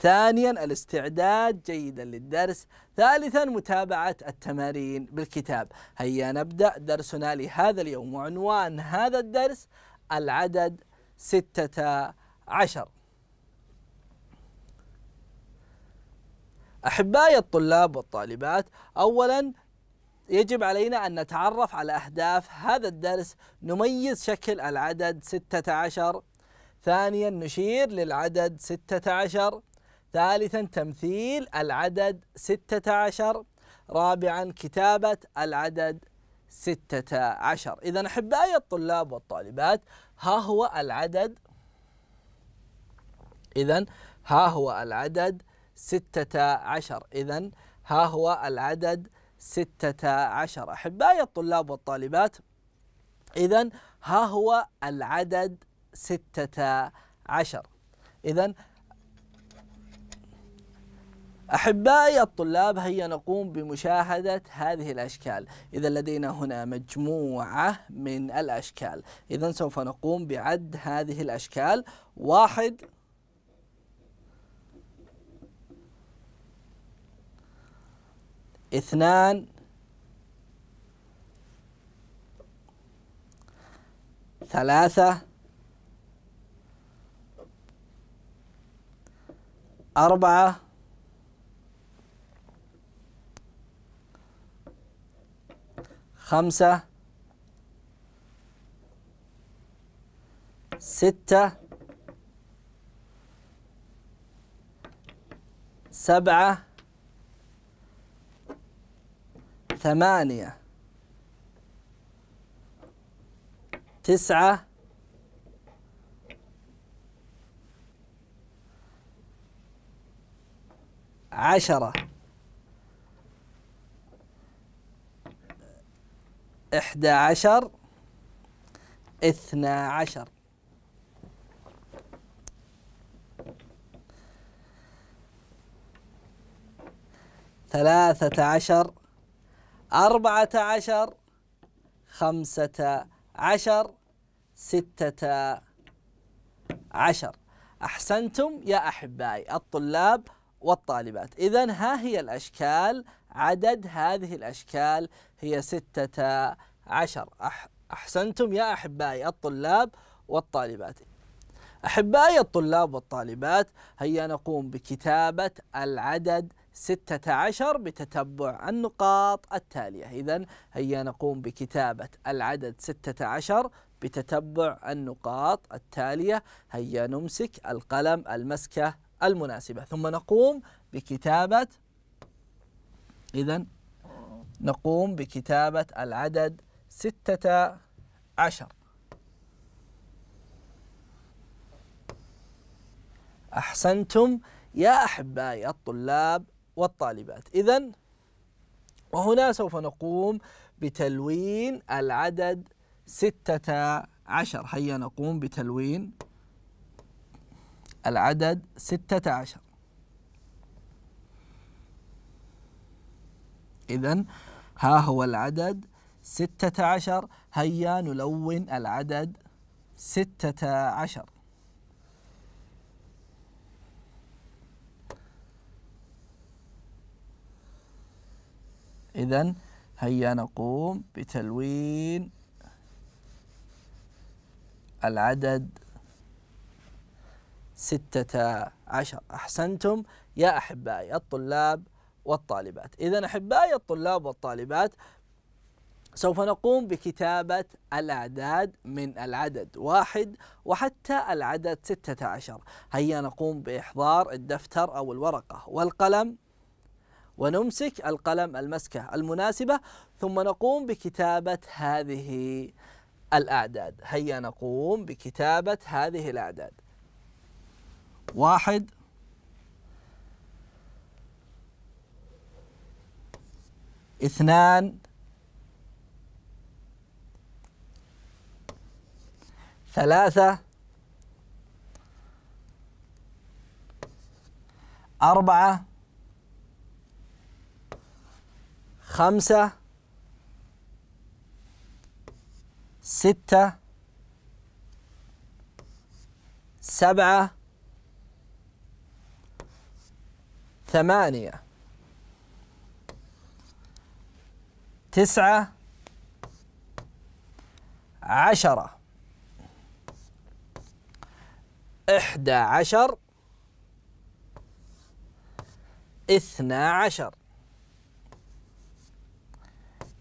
ثانيا الاستعداد جيدا للدرس ثالثا متابعة التمارين بالكتاب هيا نبدأ درسنا لهذا اليوم وعنوان هذا الدرس العدد ستة عشر أحبائي الطلاب والطالبات أولا يجب علينا أن نتعرف على أهداف هذا الدرس نميز شكل العدد 16 ثانيا نشير للعدد 16 ثالثا تمثيل العدد ستة عشر رابعا كتابة العدد ستة عشر إذا أحبائي الطلاب والطالبات ها هو العدد إذا ها هو العدد ستة عشر إذا ها هو العدد ستة عشر أحبائي الطلاب والطالبات إذا ها هو العدد ستة عشر إذا أحبائي الطلاب هيا نقوم بمشاهدة هذه الأشكال إذا لدينا هنا مجموعة من الأشكال إذا سوف نقوم بعد هذه الأشكال واحد اثنان ثلاثة أربعة خمسة ستة سبعة ثمانية تسعة عشرة إحدى عشر إثنى عشر ثلاثة عشر أربعة عشر خمسة عشر ستة عشر أحسنتم يا أحبائي الطلاب والطالبات إذا ها هي الأشكال عدد هذه الأشكال هي ستة عشر أحسنتم يا أحبائي الطلاب والطالبات أحبائي الطلاب والطالبات هيا نقوم بكتابة العدد 16 بتتبع النقاط التالية إذا هيا نقوم بكتابة العدد 16 بتتبع النقاط التالية هيا نمسك القلم المسكة المناسبة ثم نقوم بكتابة إذا نقوم بكتابة العدد ستة عشر أحسنتم يا أحبائي الطلاب والطالبات إذا وهنا سوف نقوم بتلوين العدد ستة عشر هيا نقوم بتلوين العدد ستة عشر إذا ها هو العدد ستة عشر هيا نلون العدد ستة عشر إذا هيا نقوم بتلوين العدد ستة عشر أحسنتم يا أحبائي الطلاب والطالبات إذا أحبائي الطلاب والطالبات سوف نقوم بكتابة الأعداد من العدد واحد وحتى العدد ستة عشر هيا نقوم بإحضار الدفتر أو الورقة والقلم ونمسك القلم المسكة المناسبة ثم نقوم بكتابة هذه الأعداد هيا نقوم بكتابة هذه الأعداد واحد اثنان ثلاثة أربعة خمسة ستة سبعة ثمانية تسعة عشرة إحدى عشر اثنى عشر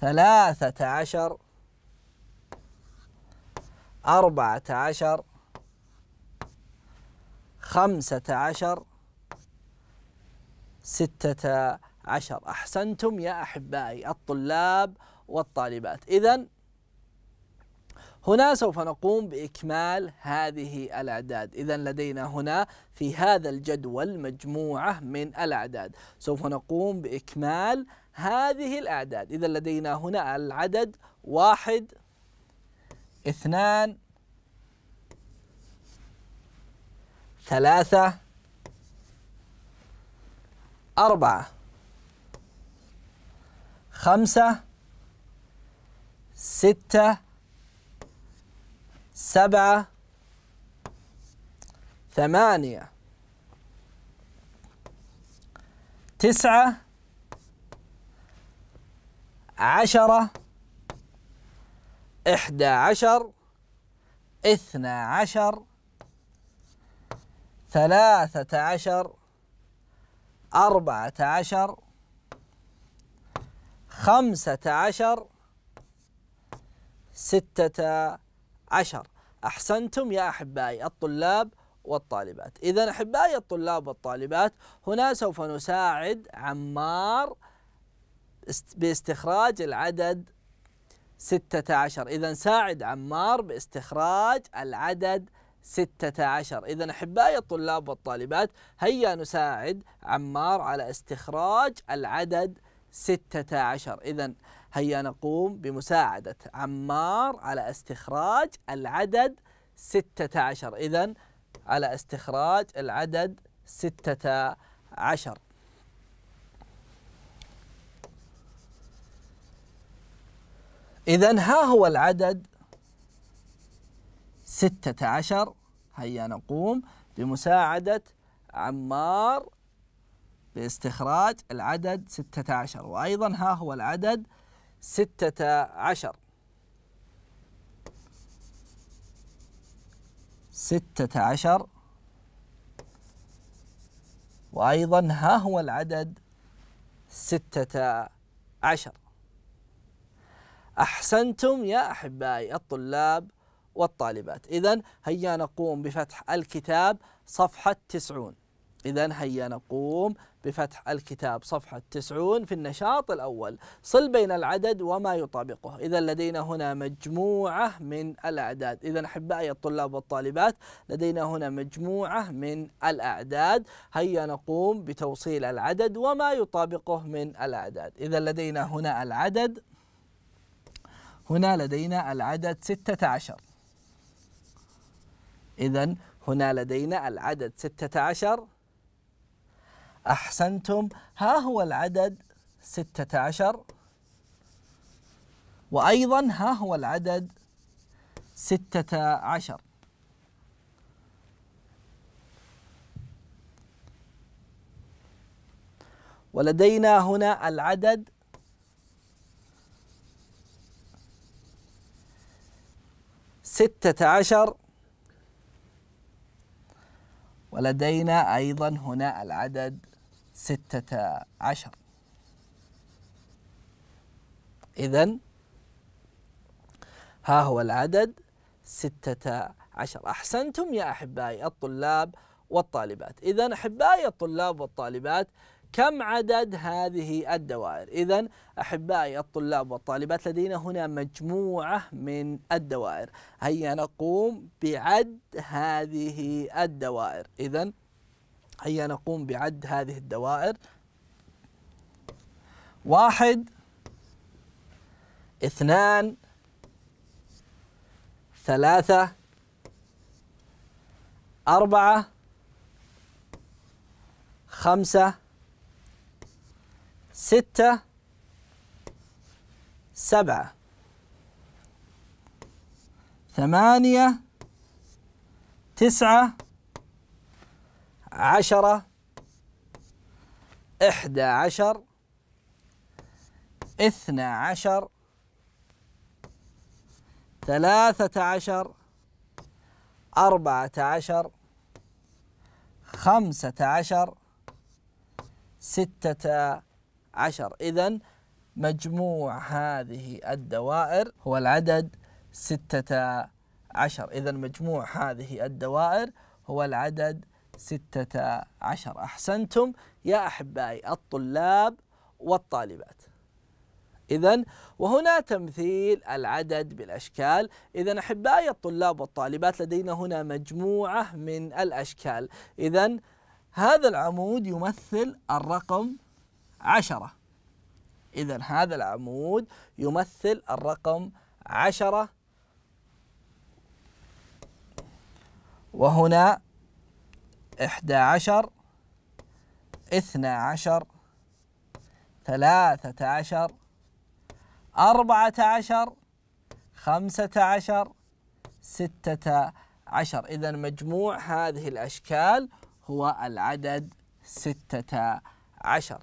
ثلاثة عشر أربعة عشر خمسة عشر ستة عشر أحسنتم يا أحبائي الطلاب والطالبات إذا هنا سوف نقوم بإكمال هذه الأعداد إذا لدينا هنا في هذا الجدول مجموعة من الأعداد سوف نقوم بإكمال هذه الأعداد إذا لدينا هنا العدد واحد اثنان ثلاثة أربعة خمسة ستة سبعة ثمانية تسعة عشرة إحدى عشر اثنا عشر ثلاثة عشر أربعة عشر خمسة عشر ستة عشر أحسنتم يا أحبائي الطلاب والطالبات إذا أحبائي الطلاب والطالبات هنا سوف نساعد عمار باستخراج العدد ستة عشر إذا ساعد عمار باستخراج العدد 16 اذا احبائي الطلاب والطالبات هيا نساعد عمار على استخراج العدد 16 اذا هيا نقوم بمساعده عمار على استخراج العدد 16 اذا على استخراج العدد 16 اذا ها هو العدد ستة عشر هيا نقوم بمساعدة عمار باستخراج العدد ستة عشر وأيضا ها هو العدد ستة عشر ستة عشر وأيضا ها هو العدد ستة عشر أحسنتم يا أحبائي الطلاب والطالبات إذا هيا نقوم بفتح الكتاب صفحة 90 إذا هيا نقوم بفتح الكتاب صفحة 90 في النشاط الأول صل بين العدد وما يطابقه إذا لدينا هنا مجموعة من الأعداد إذا أحبائي الطلاب والطالبات لدينا هنا مجموعة من الأعداد هيا نقوم بتوصيل العدد وما يطابقه من الأعداد إذا لدينا هنا العدد هنا لدينا العدد 16 إذا هنا لدينا العدد 16 أحسنتم ها هو العدد 16 وأيضا ها هو العدد 16 ولدينا هنا العدد ستة عشر ولدينا أيضا هنا العدد ستة عشر إذا ها هو العدد ستة عشر أحسنتم يا أحبائي الطلاب والطالبات إذا أحبائي الطلاب والطالبات كم عدد هذه الدوائر؟ إذا أحبائي الطلاب والطالبات لدينا هنا مجموعة من الدوائر هيا نقوم بعد هذه الدوائر إذا هيا نقوم بعد هذه الدوائر واحد اثنان ثلاثة أربعة خمسة ستة سبعة ثمانية تسعة عشرة إحدى عشر اثنى عشر ثلاثة عشر أربعة عشر خمسة عشر ستة عشر إذا مجموع هذه الدوائر هو العدد ستة عشر إذا مجموع هذه الدوائر هو العدد ستة عشر أحسنتم يا أحبائي الطلاب والطالبات إذا وهنا تمثيل العدد بالأشكال إذا أحبائي الطلاب والطالبات لدينا هنا مجموعة من الأشكال إذا هذا العمود يمثل الرقم عشرة إذا هذا العمود يمثل الرقم عشرة وهنا إحدى عشر اثنى عشر ثلاثة عشر أربعة عشر خمسة عشر ستة عشر إذا مجموع هذه الأشكال هو العدد ستة عشر